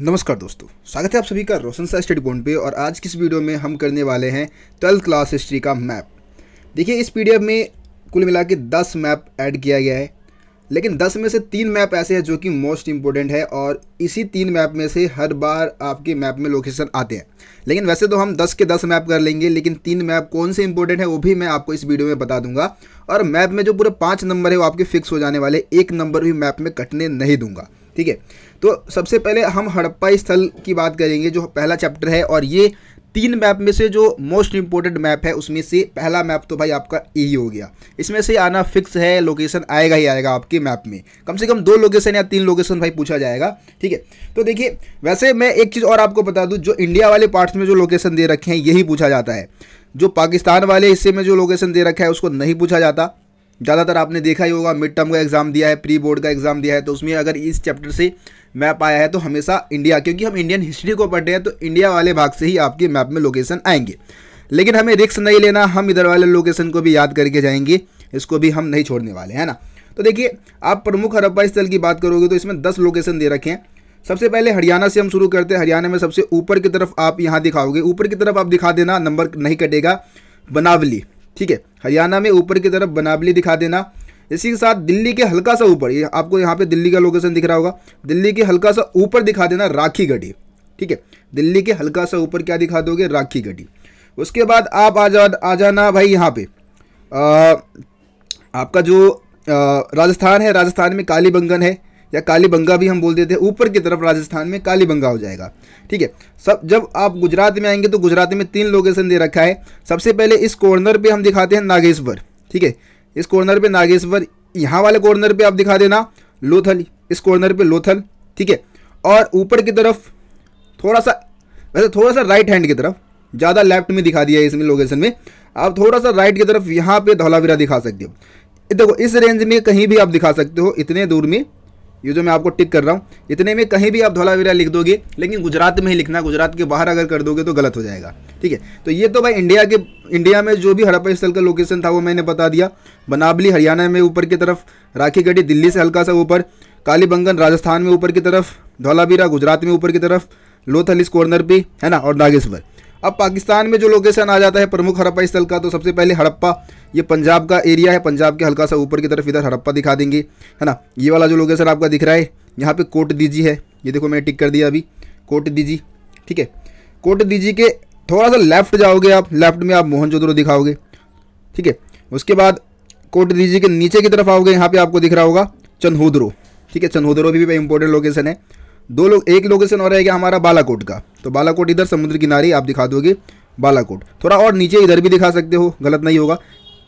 नमस्कार दोस्तों स्वागत है आप सभी का रोशन सा स्टडी गोंड पे और आज किस वीडियो में हम करने वाले हैं ट्वेल्थ क्लास हिस्ट्री का मैप देखिए इस पीडीएफ में कुल मिला के दस मैप ऐड किया गया है लेकिन दस में से तीन मैप ऐसे हैं जो कि मोस्ट इम्पोर्टेंट है और इसी तीन मैप में से हर बार आपके मैप में लोकेशन आते हैं लेकिन वैसे तो हम दस के दस मैप कर लेंगे लेकिन तीन मैप कौन से इम्पोर्टेंट है वो भी मैं आपको इस वीडियो में बता दूंगा और मैप में जो पूरे पाँच नंबर है वो आपके फिक्स हो जाने वाले एक नंबर भी मैप में कटने नहीं दूंगा ठीक है तो सबसे पहले हम हड़प्पा स्थल की बात करेंगे जो पहला चैप्टर है और ये तीन मैप में से जो मोस्ट इंपॉर्टेंट मैप है उसमें से पहला मैप तो भाई आपका ए हो गया इसमें से आना फिक्स है लोकेशन आएगा ही आएगा आपके मैप में कम से कम दो लोकेशन या तीन लोकेशन भाई पूछा जाएगा ठीक है तो देखिए वैसे मैं एक चीज़ और आपको बता दूँ जो इंडिया वाले पार्ट्स में जो लोकेशन दे रखे हैं यही पूछा जाता है जो पाकिस्तान वाले हिस्से में जो लोकेशन दे रखा है उसको नहीं पूछा जाता ज़्यादातर आपने देखा ही होगा मिड टर्म का एग्ज़ाम दिया है प्री बोर्ड का एग्ज़ाम दिया है तो उसमें अगर इस चैप्टर से मैप आया है तो हमेशा इंडिया क्योंकि हम इंडियन हिस्ट्री को पढ़ रहे हैं तो इंडिया वाले भाग से ही आपके मैप में लोकेशन आएंगे लेकिन हमें रिक्स नहीं लेना हम इधर वाले लोकेशन को भी याद करके जाएंगे इसको भी हम नहीं छोड़ने वाले हैं ना तो देखिए आप प्रमुख हरप्पा स्थल की बात करोगे तो इसमें दस लोकेशन दे रखे हैं सबसे पहले हरियाणा से हम शुरू करते हैं हरियाणा में सबसे ऊपर की तरफ आप यहाँ दिखाओगे ऊपर की तरफ आप दिखा देना नंबर नहीं कटेगा बनावली ठीक है हरियाणा में ऊपर की तरफ बनावली दिखा देना इसी के साथ दिल्ली के हल्का सा ऊपर ये आपको यहाँ पे दिल्ली का लोकेशन दिख रहा होगा दिल्ली के हल्का सा ऊपर दिखा देना राखी गढ़ी ठीक है दिल्ली के हल्का सा ऊपर क्या दिखा दोगे राखी गढ़ी उसके बाद आप आ जा आ जाना भाई यहाँ पे आ, आपका जो आ, राजस्थान है राजस्थान में कालीबंगन है या कालीबंगा भी हम बोल देते हैं ऊपर की तरफ राजस्थान में कालीबंगा हो जाएगा ठीक है सब जब आप गुजरात में आएंगे तो गुजरात में तीन लोकेशन दे रखा है सबसे पहले इस कॉर्नर पर हम दिखाते हैं नागेश्वर ठीक है इस कॉर्नर पर नागेश्वर यहाँ वाले कॉर्नर पर आप दिखा देना लोथल इस कॉर्नर पर लोथल ठीक है और ऊपर की तरफ थोड़ा सा वैसे थोड़ा सा राइट हैंड की तरफ ज़्यादा लेफ्ट में दिखा दिया है इसमें लोकेशन में आप थोड़ा सा राइट की तरफ यहाँ पे धौलावीरा दिखा सकते हो देखो इस रेंज में कहीं भी आप दिखा सकते हो इतने दूर में ये जो मैं आपको टिक कर रहा हूँ इतने में कहीं भी आप धोलावीरा लिख दोगे लेकिन गुजरात में ही लिखना गुजरात के बाहर अगर कर दोगे तो गलत हो जाएगा ठीक है तो ये तो भाई इंडिया के इंडिया में जो भी हड़प्पा स्थल का लोकेशन था वो मैंने बता दिया बनाबली हरियाणा में ऊपर की तरफ राखी गढ़ी दिल्ली से हल्का सा ऊपर कालीबंगन राजस्थान में ऊपर की तरफ धोलावीरा गुजरात में ऊपर की तरफ लोथल इस कॉर्नर पे है ना और नागेश्वर अब पाकिस्तान में जो लोकेशन आ जाता है प्रमुख हड़प्पा स्थल का तो सबसे पहले हड़प्पा ये पंजाब का एरिया है पंजाब के हल्का सा ऊपर की तरफ इधर हड़प्पा दिखा देंगे है ना ये वाला जो लोकेशन आपका दिख रहा है यहाँ पे कोट दीजी है ये देखो मैंने टिक कर दिया अभी कोट दीजी ठीक है कोट दीजी के थोड़ा सा लेफ्ट जाओगे आप लेफ्ट में आप मोहनजोदड़ो दिखाओगे ठीक है उसके बाद कोट दीजी के नीचे की तरफ आओगे यहाँ पे आपको दिख रहा होगा चन्होदरो ठीक है चन्होदरो भी, भी इंपॉर्टेंट लोकेशन है दो लोग एक लोकेशन और रहेगा हमारा बालाकोट का तो बालाकोट इधर समुद्र किनारे आप दिखा दोगे बालाकोट थोड़ा और नीचे इधर भी दिखा सकते हो गलत नहीं होगा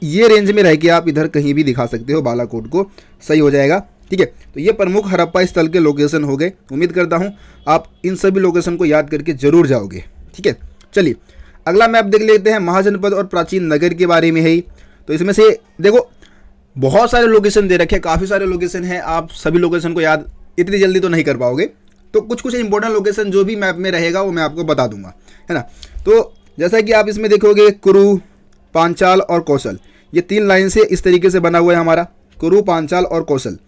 ये रेंज में रह के आप इधर कहीं भी दिखा सकते हो बालाकोट को सही हो जाएगा ठीक है तो ये प्रमुख हड़प्पा स्थल के लोकेशन हो गए उम्मीद करता हूँ आप इन सभी लोकेशन को याद करके जरूर जाओगे ठीक है चलिए अगला मैप देख लेते हैं महाजनपद और प्राचीन नगर के बारे में है तो इसमें से देखो बहुत सारे लोकेशन दे रखे काफ़ी सारे लोकेशन हैं आप सभी लोकेशन को याद इतनी जल्दी तो नहीं कर पाओगे तो कुछ कुछ इंपॉर्टेंट लोकेशन जो भी मैप में रहेगा वो मैं आपको बता दूंगा है ना तो जैसा कि आप इसमें देखोगे कुरु पांचाल और कौशल ये तीन लाइन से इस तरीके से बना हुआ है हमारा कुरु पांचाल और कौशल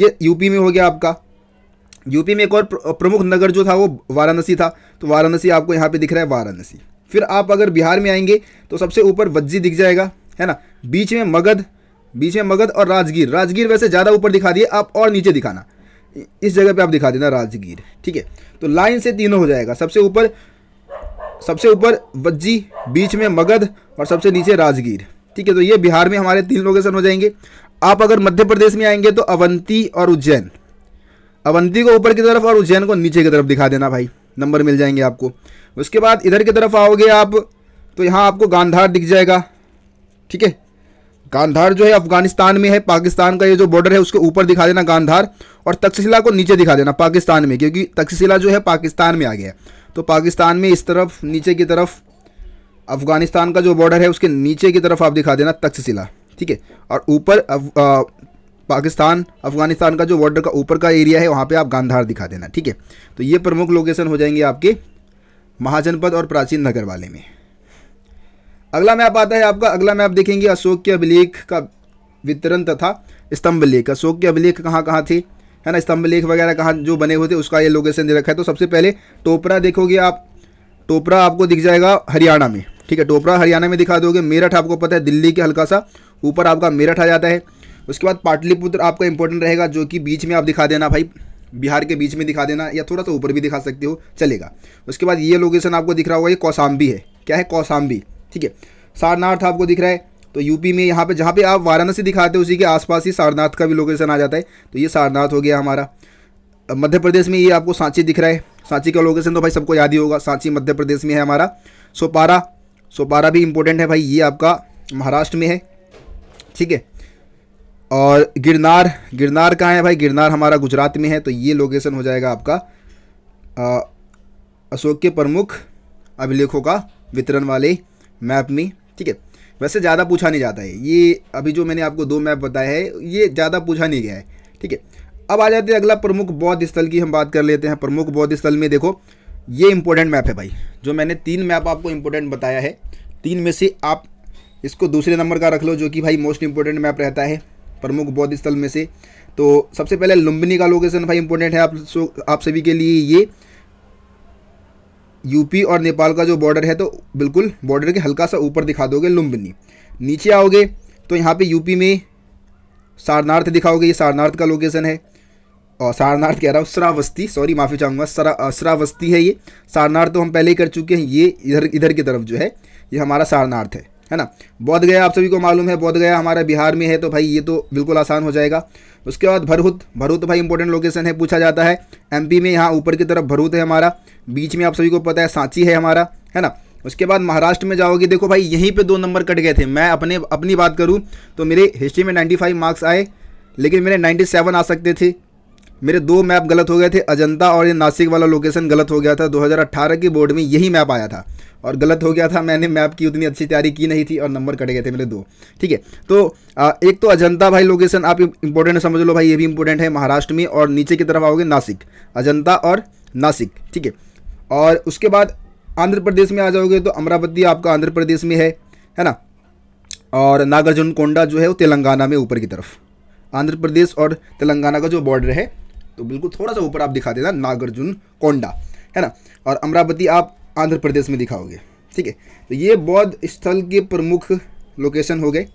ये यूपी में हो गया आपका यूपी में एक और प्रमुख नगर जो था वो वाराणसी था तो वाराणसी आपको यहाँ पे दिख रहा है वाराणसी फिर आप अगर बिहार में आएंगे तो सबसे ऊपर वज्जी दिख जाएगा है ना बीच में मगध बीच में मगध और राजगीर राजगीर वैसे ज़्यादा ऊपर दिखा दिए आप और नीचे दिखाना इस जगह पे आप दिखा देना राजगीर ठीक है तो लाइन से तीनों हो जाएगा सबसे ऊपर सबसे ऊपर वज्जी बीच में मगध और सबसे नीचे राजगीर ठीक है तो ये बिहार में हमारे तीन लोकेशन हो जाएंगे आप अगर मध्य प्रदेश में आएंगे तो अवंती और उज्जैन अवंती को ऊपर की तरफ और उज्जैन को नीचे की तरफ दिखा देना भाई नंबर मिल जाएंगे आपको उसके बाद इधर की तरफ आओगे आप तो यहाँ आपको गांधार दिख जाएगा ठीक है गांधार जो है अफगानिस्तान में है पाकिस्तान का ये जो बॉर्डर है उसके ऊपर दिखा देना गांधार और तक्षशिला को नीचे दिखा देना पाकिस्तान में क्योंकि तक्षशिला जो है पाकिस्तान में आ गया तो पाकिस्तान में इस तरफ नीचे की तरफ अफगानिस्तान का जो बॉर्डर है उसके नीचे की तरफ आप दिखा देना तक्षशिला ठीक है और ऊपर पाकिस्तान अफगानिस्तान का जो बॉर्डर का ऊपर का एरिया है वहाँ पर आप गांधार दिखा देना ठीक है तो ये प्रमुख लोकेशन हो जाएंगे आपके महाजनपद और प्राचीन नगर वाले में अगला मैप आता है आपका अगला मैप देखेंगे अशोक के अभिलेख का वितरण तथा स्तंभ लेख अशोक के अभिलेख कहाँ कहाँ थे है ना स्तंभ लेख वगैरह कहाँ जो बने हुए थे उसका ये लोकेशन दे रखा है तो सबसे पहले टोपरा देखोगे आप टोपरा आपको दिख जाएगा हरियाणा में ठीक है टोपरा हरियाणा में दिखा दोगे मेरठ आपको पता है दिल्ली के हल्का सा ऊपर आपका मेरठ आ जाता है उसके बाद पाटलिपुत्र आपका इंपॉर्टेंट रहेगा जो कि बीच में आप दिखा देना भाई बिहार के बीच में दिखा देना या थोड़ा सा ऊपर भी दिखा सकते हो चलेगा उसके बाद ये लोकेशन आपको दिख रहा होगा ये कौसाम्बी है क्या है कौसाम्बी ठीक है सारनाथ आपको दिख रहा है तो यूपी में यहाँ पे जहाँ पे आप वाराणसी दिखाते हो उसी के आसपास ही सारनाथ का भी लोकेशन आ जाता है तो ये सारनाथ हो गया हमारा मध्य प्रदेश में ये आपको सांची दिख रहा है सांची का लोकेशन तो भाई सबको याद ही होगा सांची मध्य प्रदेश में है हमारा सोपारा सोपारा भी इम्पोर्टेंट है भाई ये आपका महाराष्ट्र में है ठीक है और गिरनार गिरनार कहाँ है भाई गिरनार हमारा गुजरात में है तो ये लोकेशन हो जाएगा आपका अशोक के प्रमुख अभिलेखों का वितरण वाले मैप मी ठीक है वैसे ज़्यादा पूछा नहीं जाता है ये अभी जो मैंने आपको दो मैप बताया है ये ज़्यादा पूछा नहीं गया है ठीक है अब आ जाते हैं अगला प्रमुख बौद्ध स्थल की हम बात कर लेते हैं प्रमुख बौद्ध स्थल में देखो ये इंपॉर्टेंट मैप है भाई जो मैंने तीन मैप आपको इंपॉर्टेंट बताया है तीन में से आप इसको दूसरे नंबर का रख लो जो कि भाई मोस्ट इंपॉर्टेंट मैप रहता है प्रमुख बौद्ध स्थल में से तो सबसे पहले लुम्बिनी का लोकेशन भाई इंपॉर्टेंट है आप आप सभी के लिए ये यूपी और नेपाल का जो बॉर्डर है तो बिल्कुल बॉर्डर के हल्का सा ऊपर दिखा दोगे लुम्बिनी नीचे आओगे तो यहाँ पे यूपी में सारनार्थ दिखाओगे ये सारनार्थ का लोकेशन है और सारनार्थ कह रहा हूँ श्रावस्ती सॉरी माफ़ी चाहूँगा सरा श्रावस्ती है ये सारनाथ तो हम पहले ही कर चुके हैं ये इधर इधर की तरफ जो है ये हमारा सारनार्थ है है ना बौद्ध गया आप सभी को मालूम है बौद्ध गया हमारा बिहार में है तो भाई ये तो बिल्कुल आसान हो जाएगा उसके बाद भरूत भरूत भाई इंपॉर्टेंट लोकेशन है पूछा जाता है एमपी में यहाँ ऊपर की तरफ भरूत है हमारा बीच में आप सभी को पता है सांची है हमारा है ना उसके बाद महाराष्ट्र में जाओगे देखो भाई यहीं पे दो नंबर कट गए थे मैं अपने अपनी बात करूँ तो मेरे हिस्ट्री में 95 मार्क्स आए लेकिन मेरे 97 आ सकते थे मेरे दो मैप गलत हो गए थे अजंता और ये नासिक वाला लोकेशन गलत हो गया था 2018 की बोर्ड में यही मैप आया था और गलत हो गया था मैंने मैप की उतनी अच्छी तैयारी की नहीं थी और नंबर कट गए थे मेरे दो ठीक है तो एक तो अजंता भाई लोकेशन आप इंपॉर्टेंट समझ लो भाई ये भी इंपॉर्टेंट है महाराष्ट्र में और नीचे की तरफ आओगे नासिक अजंता और नासिक ठीक है और उसके बाद आंध्र प्रदेश में आ जाओगे तो अमरावती आपका आंध्र प्रदेश में है है ना और नागार्जुन कोंडा जो है वो तेलंगाना में ऊपर की तरफ आंध्र प्रदेश और तेलंगाना का जो बॉर्डर है तो बिल्कुल थोड़ा सा ऊपर आप दिखा देना नागार्जुन कोंडा है ना और अमरावती आप आंध्र प्रदेश में दिखाओगे ठीक है तो ये बौद्ध स्थल के प्रमुख लोकेशन हो गए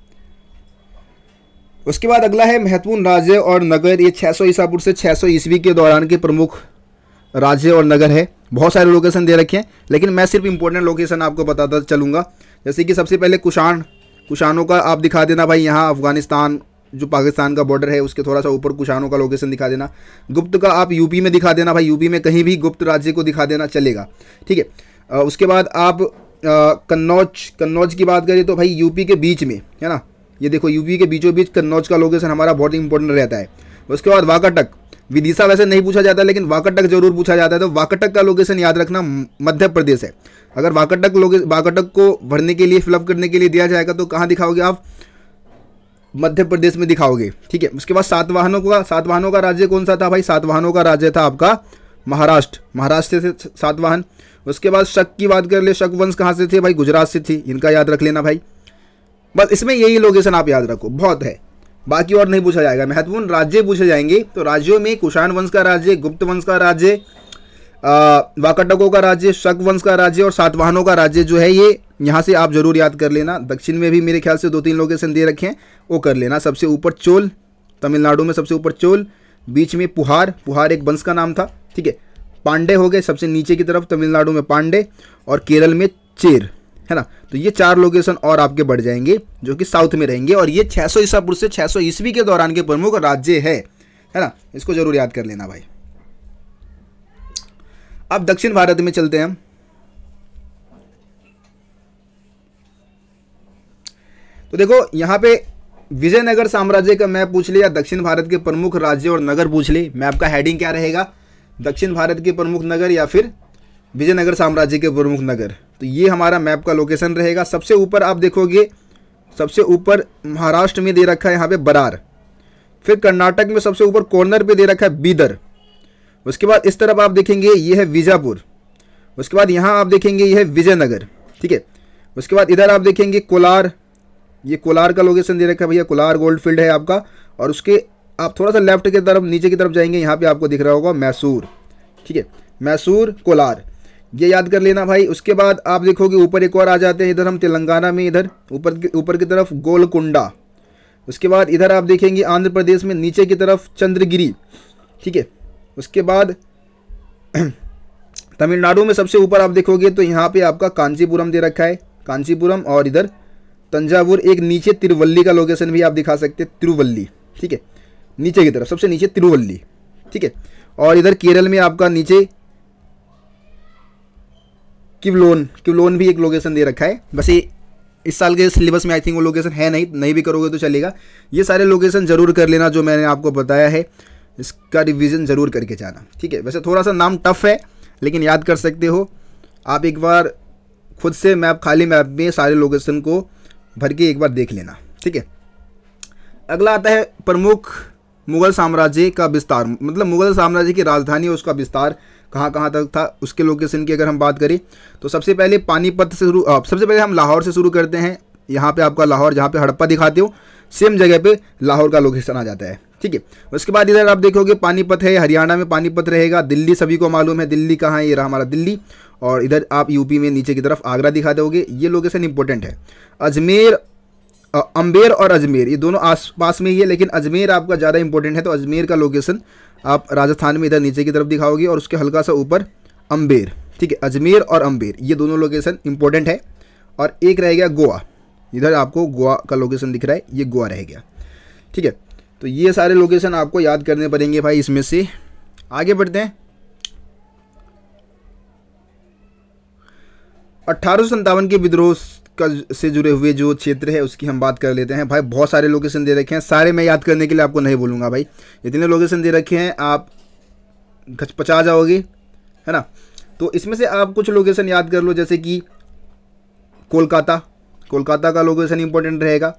उसके बाद अगला है महत्वपूर्ण राज्य और नगर ये 600 सौ ईसा पूर्व से 600 सौ ईस्वी के दौरान के प्रमुख राज्य और नगर है बहुत सारे लोकेशन दे रखे हैं लेकिन मैं सिर्फ इंपॉर्टेंट लोकेशन आपको बताता चलूँगा जैसे कि सबसे पहले कुषाण कुषाणों का आप दिखा देना भाई यहाँ अफगानिस्तान जो पाकिस्तान का बॉर्डर है उसके थोड़ा सा ऊपर कुशानों का लोकेशन दिखा देना गुप्त का आप यूपी में दिखा देना भाई यूपी में कहीं भी गुप्त राज्य को दिखा देना चलेगा ठीक है उसके बाद आप कन्नौज कन्नौज की बात करें तो भाई यूपी के बीच में है ना ये देखो यूपी के बीचों बीच कन्नौज का लोकेशन हमारा बहुत इंपॉर्टेंट रहता है उसके बाद वाकाटक विदिशा वैसे नहीं पूछा जाता लेकिन वाकटक जरूर पूछा जाता है तो वाकटक का लोकेशन याद रखना मध्य प्रदेश है अगर वाकटक लोके वाकटक को भरने के लिए फिलअप करने के लिए दिया जाएगा तो कहाँ दिखाओगे आप मध्य प्रदेश में दिखाओगे ठीक है उसके बाद सात वाहनों का सात वाहनों का राज्य कौन सा था भाई सात वाहनों का राज्य था आपका महाराष्ट्र महाराष्ट्र से सात वाहन उसके बाद शक की बात कर ले शक वंश कहाँ से थे भाई गुजरात से थी इनका याद रख लेना भाई बस इसमें यही लोकेशन आप याद रखो बहुत है बाकी और नहीं पूछा जाएगा महत्वपूर्ण राज्य पूछे जाएंगे तो राज्यों में कुषाण वंश का राज्य गुप्त वंश का राज्य वाकटकों का राज्य शक वंश का राज्य और सातवाहनों का राज्य जो है ये यहाँ से आप जरूर याद कर लेना दक्षिण में भी मेरे ख्याल से दो तीन लोकेशन दे रखे हैं वो कर लेना सबसे ऊपर चोल तमिलनाडु में सबसे ऊपर चोल बीच में पुहार पुहार एक वंश का नाम था ठीक है पांडे हो गए सबसे नीचे की तरफ तमिलनाडु में पांडे और केरल में चेर है ना तो ये चार लोकेशन और आपके बढ़ जाएंगे जो कि साउथ में रहेंगे और ये 600 सौ ईसा पूर्व से 600 ईस्वी के दौरान के प्रमुख राज्य है है ना इसको जरूर याद कर लेना भाई अब दक्षिण भारत में चलते हैं हम तो देखो यहां पे विजयनगर साम्राज्य का मैप पूछ लिया या दक्षिण भारत के प्रमुख राज्य और नगर पूछ ली मैप का हेडिंग क्या रहेगा दक्षिण भारत के प्रमुख नगर या फिर विजयनगर साम्राज्य के प्रमुख नगर तो ये हमारा मैप का लोकेशन रहेगा सबसे ऊपर आप देखोगे सबसे ऊपर महाराष्ट्र में दे रखा है यहाँ पे बरार फिर कर्नाटक में सबसे ऊपर कॉर्नर पे दे रखा है बीदर उसके बाद इस तरफ आप देखेंगे ये है विजापुर उसके बाद यहाँ आप देखेंगे ये है विजयनगर ठीक है उसके बाद इधर आप देखेंगे कोलार ये कोलार का लोकेशन दे रखा है भैया कोलार गोल्ड फील्ड है आपका और उसके आप थोड़ा सा लेफ्ट की तरफ नीचे की तरफ जाएंगे यहाँ पे आपको दिख रहा होगा मैसूर ठीक है मैसूर कोलार ये याद कर लेना भाई उसके बाद आप देखोगे ऊपर एक और आ जाते हैं इधर हम तेलंगाना में इधर ऊपर ऊपर की तरफ गोलकुंडा उसके बाद इधर आप देखेंगे आंध्र प्रदेश में नीचे की तरफ चंद्रगिरी ठीक है उसके बाद तमिलनाडु में सबसे ऊपर आप देखोगे तो यहाँ पे आपका कांचीपुरम दे रखा है कांचीपुरम और इधर तंजावुर एक नीचे तिरुवल्ली का लोकेशन भी आप दिखा सकते हैं तिरुवल्ली ठीक है नीचे की तरफ सबसे नीचे तिरुवल्ली ठीक है और इधर केरल में आपका नीचे किवलोन किवलोन भी एक लोकेशन दे रखा है बस ये इस साल के सिलेबस में आई थिंक वो लोकेशन है नहीं नहीं भी करोगे तो चलेगा ये सारे लोकेशन जरूर कर लेना जो मैंने आपको बताया है इसका रिवीजन ज़रूर करके जाना ठीक है वैसे थोड़ा सा नाम टफ है लेकिन याद कर सकते हो आप एक बार खुद से मैप खाली मैप में सारे लोकेशन को भर के एक बार देख लेना ठीक है अगला आता है प्रमुख मुगल साम्राज्य का विस्तार मतलब मुगल साम्राज्य की राजधानी उसका विस्तार कहाँ कहाँ तक था उसके लोकेशन की अगर हम बात करें तो सबसे पहले पानीपत से शुरू सबसे पहले हम लाहौर से शुरू करते हैं यहाँ पे आपका लाहौर जहाँ पे हड़प्पा दिखाते हो सेम जगह पे लाहौर का लोकेशन आ जाता है ठीक है उसके बाद इधर आप देखोगे पानीपत है हरियाणा में पानीपत रहेगा दिल्ली सभी को मालूम है दिल्ली कहाँ है ये रहा हमारा दिल्ली और इधर आप यूपी में नीचे की तरफ आगरा दिखा दोगे ये लोकेशन इंपॉर्टेंट है अजमेर अम्बेर और अजमेर ये दोनों आस पास में ही है लेकिन अजमेर आपका ज़्यादा इंपॉर्टेंट है तो अजमेर का लोकेशन आप राजस्थान में इधर नीचे की तरफ दिखाओगे और उसके हल्का सा ऊपर अम्बेर ठीक है अजमेर और अम्बेर ये दोनों लोकेशन इंपॉर्टेंट है और एक रह गया गोवा इधर आपको गोवा का लोकेशन दिख रहा है ये गोवा रह गया ठीक है तो ये सारे लोकेशन आपको याद करने पड़ेंगे भाई इसमें से आगे बढ़ते हैं अट्ठारह के विद्रोह का से जुड़े हुए जो क्षेत्र है उसकी हम बात कर लेते हैं भाई बहुत सारे लोकेशन दे रखे हैं सारे मैं याद करने के लिए आपको नहीं बोलूँगा भाई इतने लोकेशन दे रखे हैं आप घचपचा जाओगे है ना तो इसमें से आप कुछ लोकेशन याद कर लो जैसे कि कोलकाता कोलकाता का लोकेशन इंपॉर्टेंट रहेगा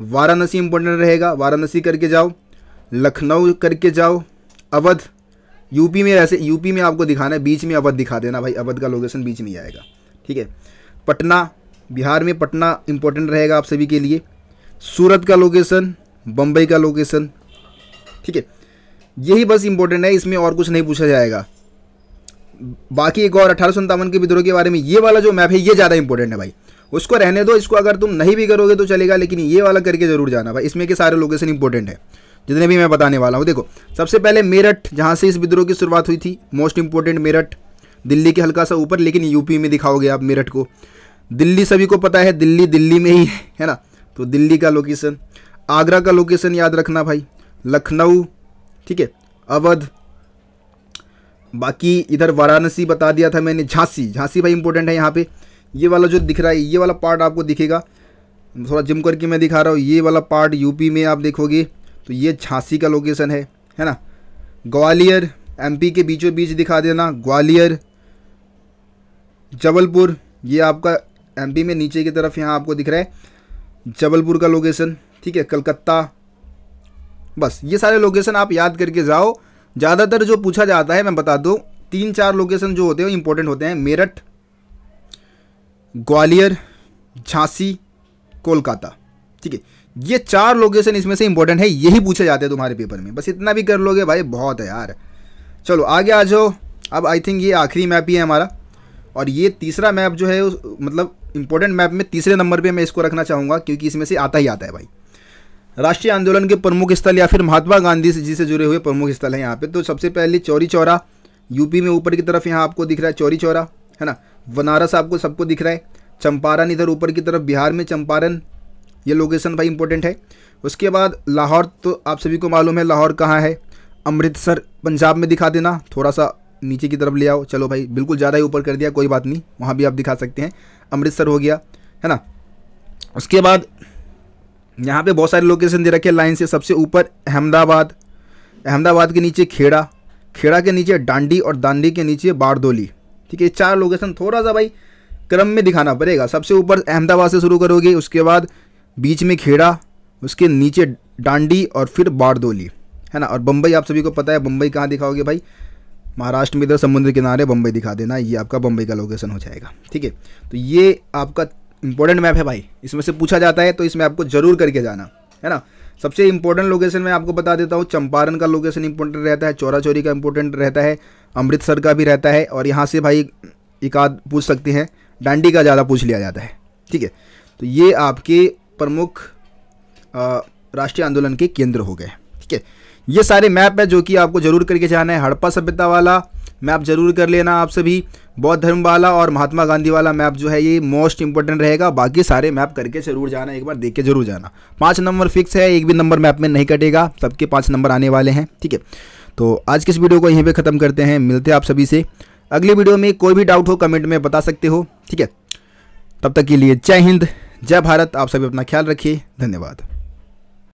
वाराणसी इंपॉर्टेंट रहेगा वाराणसी करके जाओ लखनऊ करके जाओ अवध यूपी में ऐसे यूपी में आपको दिखाना है बीच में अवध दिखा देना भाई अवध का लोकेशन बीच में ही आएगा ठीक है पटना बिहार में पटना इंपॉर्टेंट रहेगा आप सभी के लिए सूरत का लोकेशन बम्बई का लोकेशन ठीक है यही बस इंपॉर्टेंट है इसमें और कुछ नहीं पूछा जाएगा बाकी एक और अठारह सौ के विद्रोह के बारे में ये वाला जो मैप है ये ज़्यादा इंपॉर्टेंट है भाई उसको रहने दो इसको अगर तुम नहीं भी करोगे तो चलेगा लेकिन ये वाला करके जरूर जाना भाई इसमें के सारे लोकेशन इंपॉर्टेंट है जितने भी मैं बताने वाला हूँ देखो सबसे पहले मेरठ जहाँ से इस विद्रोह की शुरुआत हुई थी मोस्ट इंपॉर्टेंट मेरठ दिल्ली के हल्का सा ऊपर लेकिन यूपी में दिखाओगे आप मेरठ को दिल्ली सभी को पता है दिल्ली दिल्ली में ही है, ना तो दिल्ली का लोकेशन आगरा का लोकेशन याद रखना भाई लखनऊ ठीक है अवध बाकी इधर वाराणसी बता दिया था मैंने झांसी झांसी भाई इंपॉर्टेंट है यहाँ पे ये वाला जो दिख रहा है ये वाला पार्ट आपको दिखेगा थोड़ा जिम करके मैं दिखा रहा हूँ ये वाला पार्ट यूपी में आप देखोगे तो ये झांसी का लोकेशन है है ना ग्वालियर एमपी के बीचों बीच दिखा देना ग्वालियर जबलपुर ये आपका एमपी में नीचे की तरफ यहाँ आपको दिख रहा है जबलपुर का लोकेशन ठीक है कलकत्ता बस ये सारे लोकेशन आप याद करके जाओ ज़्यादातर जो पूछा जाता है मैं बता दूँ तीन चार लोकेशन जो होते हैं इंपॉर्टेंट होते हैं मेरठ ग्वालियर झांसी कोलकाता ठीक है ये चार लोकेशन इसमें से इंपॉर्टेंट है यही पूछे जाते हैं तुम्हारे पेपर में बस इतना भी कर लोगे भाई बहुत है यार चलो आगे आ जाओ अब आई थिंक ये आखिरी मैप ही है हमारा और ये तीसरा मैप जो है मतलब इंपॉर्टेंट मैप में तीसरे नंबर पे मैं इसको रखना चाहूँगा क्योंकि इसमें से आता ही आता है भाई राष्ट्रीय आंदोलन के प्रमुख स्थल या फिर महात्मा गांधी जी से जुड़े हुए प्रमुख स्थल हैं यहाँ पे तो सबसे पहले चौरी चौरा यूपी में ऊपर की तरफ यहाँ आपको दिख रहा है चौरी चौरा है ना बनारस आपको सबको दिख रहा है चंपारण इधर ऊपर की तरफ बिहार में चंपारण ये लोकेशन भाई इंपॉर्टेंट है उसके बाद लाहौर तो आप सभी को मालूम है लाहौर कहाँ है अमृतसर पंजाब में दिखा देना थोड़ा सा नीचे की तरफ ले आओ चलो भाई बिल्कुल ज़्यादा ही ऊपर कर दिया कोई बात नहीं वहाँ भी आप दिखा सकते हैं अमृतसर हो गया है ना उसके बाद यहाँ पे बहुत सारे लोकेशन दे रखे लाइन से सबसे ऊपर अहमदाबाद अहमदाबाद के नीचे खेड़ा खेड़ा के नीचे डांडी और दांडी के नीचे बारदोली ठीक है चार लोकेशन थोड़ा सा भाई क्रम में दिखाना पड़ेगा सबसे ऊपर अहमदाबाद से शुरू करोगे उसके बाद बीच में खेड़ा उसके नीचे डांडी और फिर बारदोली है ना और बम्बई आप सभी को पता है बम्बई कहाँ दिखाओगे भाई महाराष्ट्र में इधर समुद्र किनारे बम्बई दिखा देना ये आपका बम्बई का लोकेशन हो जाएगा ठीक है तो ये आपका इंपॉर्टेंट मैप है भाई इसमें से पूछा जाता है तो इसमें आपको ज़रूर करके जाना है ना सबसे इंपॉर्टेंट लोकेशन मैं आपको बता देता हूँ चंपारण का लोकेशन इंपॉर्टेंट रहता है चौरा चौरी का इंपॉर्टेंट रहता है अमृतसर का भी रहता है और यहाँ से भाई एक आध पूछ सकते हैं डांडी का ज़्यादा पूछ लिया जाता है ठीक है तो ये आपके प्रमुख राष्ट्रीय आंदोलन के केंद्र हो गए ठीक है ये सारे मैप है जो कि आपको जरूर करके जाना है हड़प्पा सभ्यता वाला मैप जरूर कर लेना आप सभी बौद्ध धर्म वाला और महात्मा गांधी वाला मैप जो है ये मोस्ट इंपॉर्टेंट रहेगा बाकी सारे मैप करके जरूर जाना एक बार देख के जरूर जाना पाँच नंबर फिक्स है एक भी नंबर मैप में नहीं कटेगा सबके पाँच नंबर आने वाले हैं ठीक है तो आज के इस वीडियो को यहीं पर ख़त्म करते हैं मिलते हैं आप सभी से अगली वीडियो में कोई भी डाउट हो कमेंट में बता सकते हो ठीक है तब तक के लिए जय हिंद जय भारत आप सभी अपना ख्याल रखिए धन्यवाद